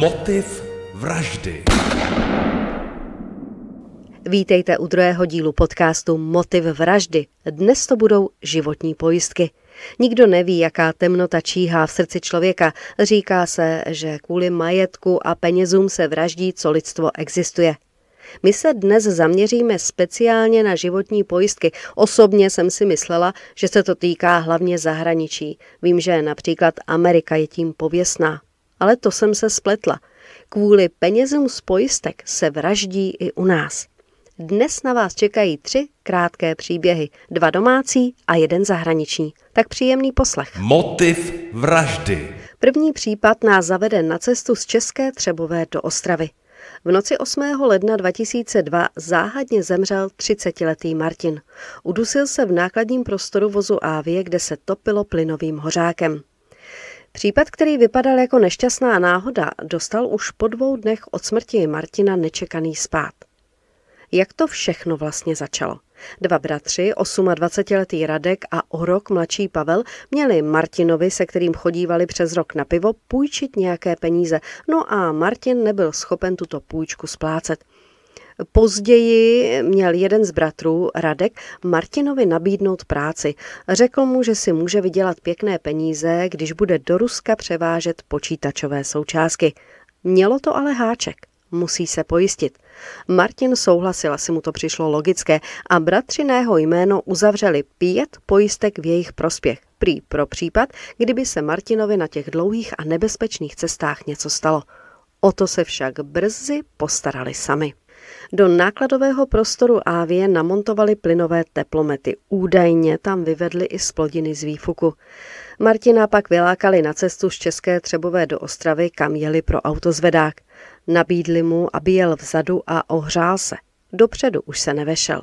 Motiv vraždy. Vítejte u druhého dílu podcastu Motiv vraždy. Dnes to budou životní pojistky. Nikdo neví, jaká temnota číhá v srdci člověka. Říká se, že kvůli majetku a penězům se vraždí, co lidstvo existuje. My se dnes zaměříme speciálně na životní pojistky. Osobně jsem si myslela, že se to týká hlavně zahraničí. Vím, že například Amerika je tím pověsná ale to jsem se spletla. Kvůli penězům z pojistek se vraždí i u nás. Dnes na vás čekají tři krátké příběhy, dva domácí a jeden zahraniční. Tak příjemný poslech. Motiv vraždy. První případ nás zavede na cestu z České Třebové do Ostravy. V noci 8. ledna 2002 záhadně zemřel 30-letý Martin. Udusil se v nákladním prostoru vozu Avie, kde se topilo plynovým hořákem. Případ, který vypadal jako nešťastná náhoda, dostal už po dvou dnech od smrti Martina nečekaný spát. Jak to všechno vlastně začalo? Dva bratři, 28-letý Radek a o rok mladší Pavel, měli Martinovi, se kterým chodívali přes rok na pivo, půjčit nějaké peníze, no a Martin nebyl schopen tuto půjčku splácet. Později měl jeden z bratrů, Radek, Martinovi nabídnout práci. Řekl mu, že si může vydělat pěkné peníze, když bude do Ruska převážet počítačové součástky. Mělo to ale háček. Musí se pojistit. Martin souhlasil, asi mu to přišlo logické a bratřiného jméno uzavřeli pět pojistek v jejich prospěch. Prý pro případ, kdyby se Martinovi na těch dlouhých a nebezpečných cestách něco stalo. O to se však brzy postarali sami. Do nákladového prostoru Ávie namontovali plynové teplomety. Údajně tam vyvedli i splodiny z výfuku. Martina pak vylákali na cestu z České Třebové do Ostravy, kam jeli pro autozvedák. Nabídli mu, aby jel vzadu a ohřál se. Dopředu už se nevešel.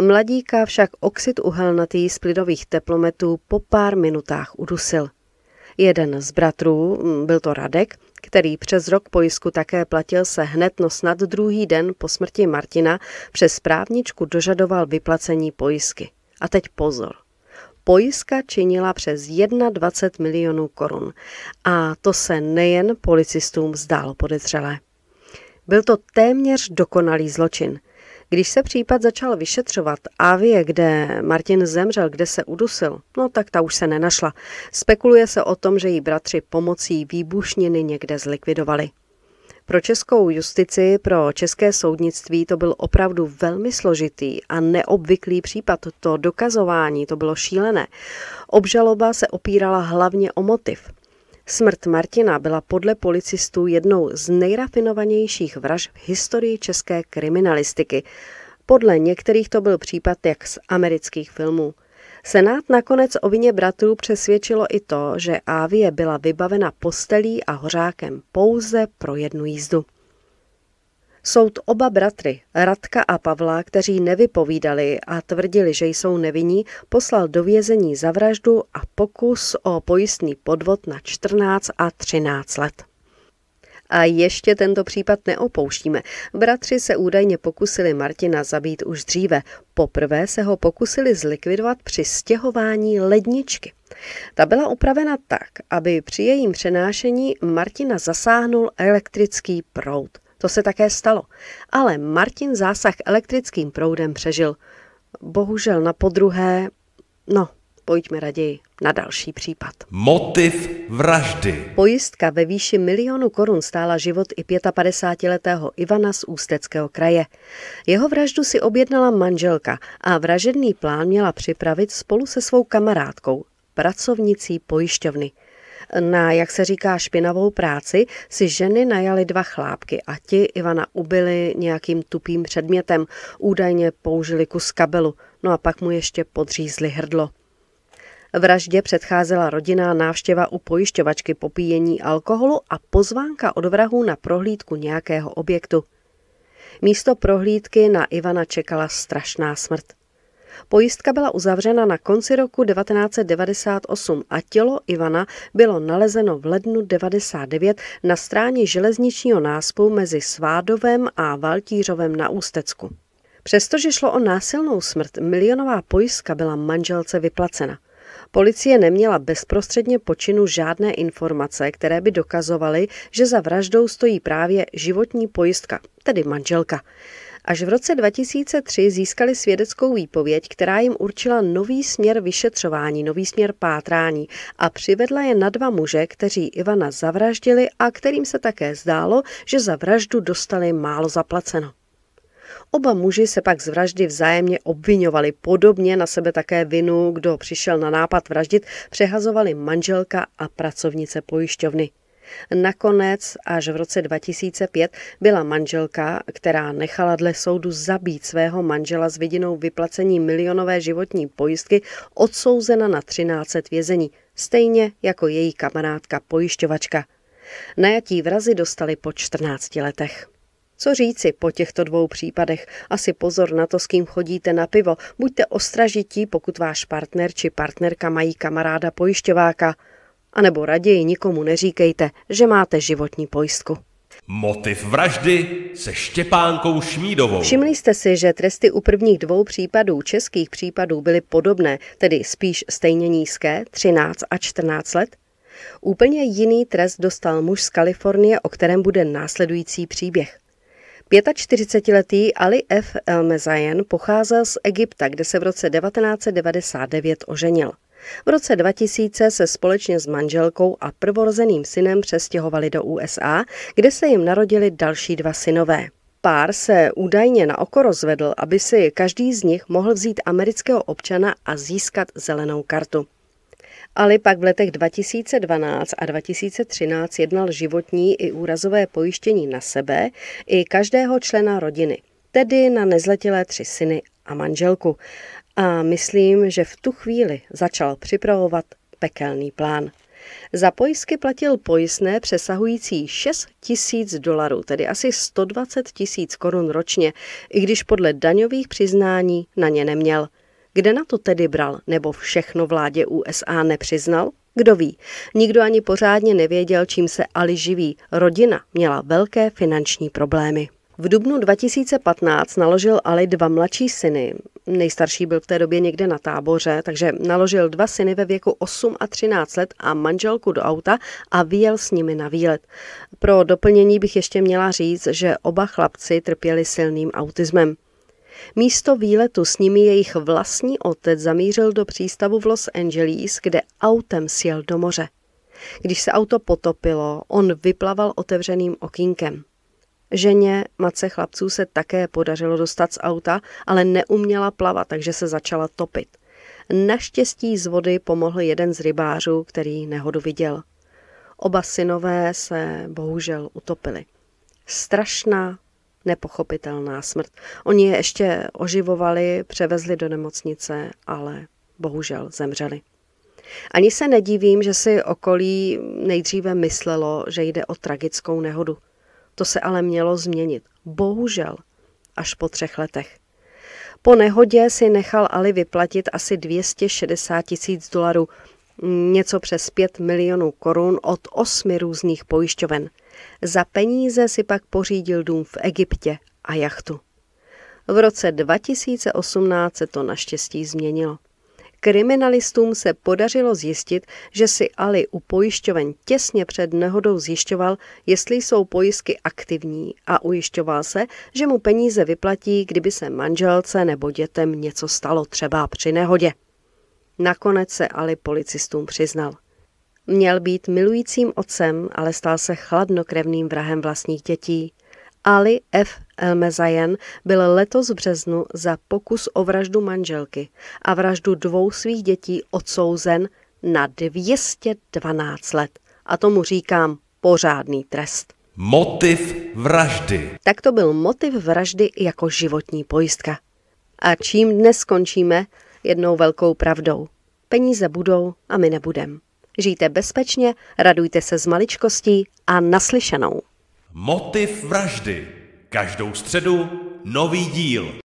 Mladíka však oxid uhelnatý z plynových teplometů po pár minutách udusil. Jeden z bratrů, mm, byl to Radek, který přes rok pojistku také platil se hned, no snad druhý den po smrti Martina přes právničku dožadoval vyplacení pojistky. A teď pozor. Pojistka činila přes 21 milionů korun a to se nejen policistům zdálo podezřelé. Byl to téměř dokonalý zločin – když se případ začal vyšetřovat, Avie, kde Martin zemřel, kde se udusil, no tak ta už se nenašla. Spekuluje se o tom, že jí bratři pomocí výbušniny někde zlikvidovali. Pro českou justici, pro české soudnictví to byl opravdu velmi složitý a neobvyklý případ. To dokazování, to bylo šílené. Obžaloba se opírala hlavně o motiv. Smrt Martina byla podle policistů jednou z nejrafinovanějších vražd v historii české kriminalistiky. Podle některých to byl případ jak z amerických filmů. Senát nakonec o vině bratrů přesvědčilo i to, že Ávie byla vybavena postelí a hořákem pouze pro jednu jízdu. Soud oba bratry, Radka a Pavla, kteří nevypovídali a tvrdili, že jsou nevinní, poslal do vězení za vraždu a pokus o pojistný podvod na 14 a 13 let. A ještě tento případ neopouštíme. Bratři se údajně pokusili Martina zabít už dříve. Poprvé se ho pokusili zlikvidovat při stěhování ledničky. Ta byla upravena tak, aby při jejím přenášení Martina zasáhnul elektrický proud. To se také stalo. Ale Martin zásah elektrickým proudem přežil. Bohužel na podruhé... No, pojďme raději na další případ. Motiv vraždy. Pojistka ve výši milionu korun stála život i 55-letého Ivana z Ústeckého kraje. Jeho vraždu si objednala manželka a vražedný plán měla připravit spolu se svou kamarádkou, pracovnicí pojišťovny. Na, jak se říká, špinavou práci si ženy najali dva chlápky a ti Ivana ubili nějakým tupým předmětem. Údajně použili kus kabelu, no a pak mu ještě podřízli hrdlo. Vraždě předcházela rodinná návštěva u pojišťovačky popíjení alkoholu a pozvánka od vrahů na prohlídku nějakého objektu. Místo prohlídky na Ivana čekala strašná smrt. Pojistka byla uzavřena na konci roku 1998 a tělo Ivana bylo nalezeno v lednu 99 na stráně železničního náspu mezi Svádovem a Valtířovem na Ústecku. Přestože šlo o násilnou smrt, milionová pojistka byla manželce vyplacena. Policie neměla bezprostředně počinu žádné informace, které by dokazovaly, že za vraždou stojí právě životní pojistka, tedy manželka. Až v roce 2003 získali svědeckou výpověď, která jim určila nový směr vyšetřování, nový směr pátrání a přivedla je na dva muže, kteří Ivana zavraždili a kterým se také zdálo, že za vraždu dostali málo zaplaceno. Oba muži se pak z vraždy vzájemně obvinovali, podobně na sebe také vinu, kdo přišel na nápad vraždit, přehazovali manželka a pracovnice pojišťovny. Nakonec až v roce 2005 byla manželka, která nechala dle soudu zabít svého manžela s vidinou vyplacení milionové životní pojistky, odsouzena na 13 vězení, stejně jako její kamarádka pojišťovačka. Najatí vrazy dostali po 14 letech. Co říci po těchto dvou případech? Asi pozor na to, s kým chodíte na pivo. Buďte ostražití, pokud váš partner či partnerka mají kamaráda pojišťováka anebo raději nikomu neříkejte, že máte životní pojistku. Motiv vraždy se Štěpánkou Šmídovou. Všimli jste si, že tresty u prvních dvou případů českých případů byly podobné, tedy spíš stejně nízké, 13 a 14 let? Úplně jiný trest dostal muž z Kalifornie, o kterém bude následující příběh. 45-letý Ali F. Mezayen pocházel z Egypta, kde se v roce 1999 oženil. V roce 2000 se společně s manželkou a prvorozeným synem přestěhovali do USA, kde se jim narodili další dva synové. Pár se údajně na oko rozvedl, aby si každý z nich mohl vzít amerického občana a získat zelenou kartu. Ali pak v letech 2012 a 2013 jednal životní i úrazové pojištění na sebe i každého člena rodiny, tedy na nezletilé tři syny a manželku a myslím, že v tu chvíli začal připravovat pekelný plán. Za pojistky platil pojistné přesahující 6 tisíc dolarů, tedy asi 120 tisíc korun ročně, i když podle daňových přiznání na ně neměl. Kde na to tedy bral, nebo všechno vládě USA nepřiznal? Kdo ví, nikdo ani pořádně nevěděl, čím se Ali živí. Rodina měla velké finanční problémy. V dubnu 2015 naložil Ali dva mladší syny. Nejstarší byl v té době někde na táboře, takže naložil dva syny ve věku 8 a 13 let a manželku do auta a vyjel s nimi na výlet. Pro doplnění bych ještě měla říct, že oba chlapci trpěli silným autismem. Místo výletu s nimi jejich vlastní otec zamířil do přístavu v Los Angeles, kde autem sjel do moře. Když se auto potopilo, on vyplaval otevřeným okýnkem. Ženě, matce chlapců se také podařilo dostat z auta, ale neuměla plavat, takže se začala topit. Naštěstí z vody pomohl jeden z rybářů, který nehodu viděl. Oba synové se bohužel utopili. Strašná, nepochopitelná smrt. Oni je ještě oživovali, převezli do nemocnice, ale bohužel zemřeli. Ani se nedivím, že si okolí nejdříve myslelo, že jde o tragickou nehodu. To se ale mělo změnit. Bohužel. Až po třech letech. Po nehodě si nechal Ali vyplatit asi 260 tisíc dolarů, něco přes 5 milionů korun od osmi různých pojišťoven. Za peníze si pak pořídil dům v Egyptě a jachtu. V roce 2018 se to naštěstí změnilo. Kriminalistům se podařilo zjistit, že si Ali u pojišťoven těsně před nehodou zjišťoval, jestli jsou pojistky aktivní a ujišťoval se, že mu peníze vyplatí, kdyby se manželce nebo dětem něco stalo třeba při nehodě. Nakonec se Ali policistům přiznal. Měl být milujícím otcem, ale stal se chladnokrevným vrahem vlastních dětí – Ali F. Elmezajen byl letos v březnu za pokus o vraždu manželky a vraždu dvou svých dětí odsouzen na 212 let. A tomu říkám pořádný trest. Motiv vraždy. Tak to byl motiv vraždy jako životní pojistka. A čím dnes skončíme? Jednou velkou pravdou. Peníze budou a my nebudem. Žijte bezpečně, radujte se z maličkostí a naslyšenou. Motiv vraždy. Každou středu nový díl.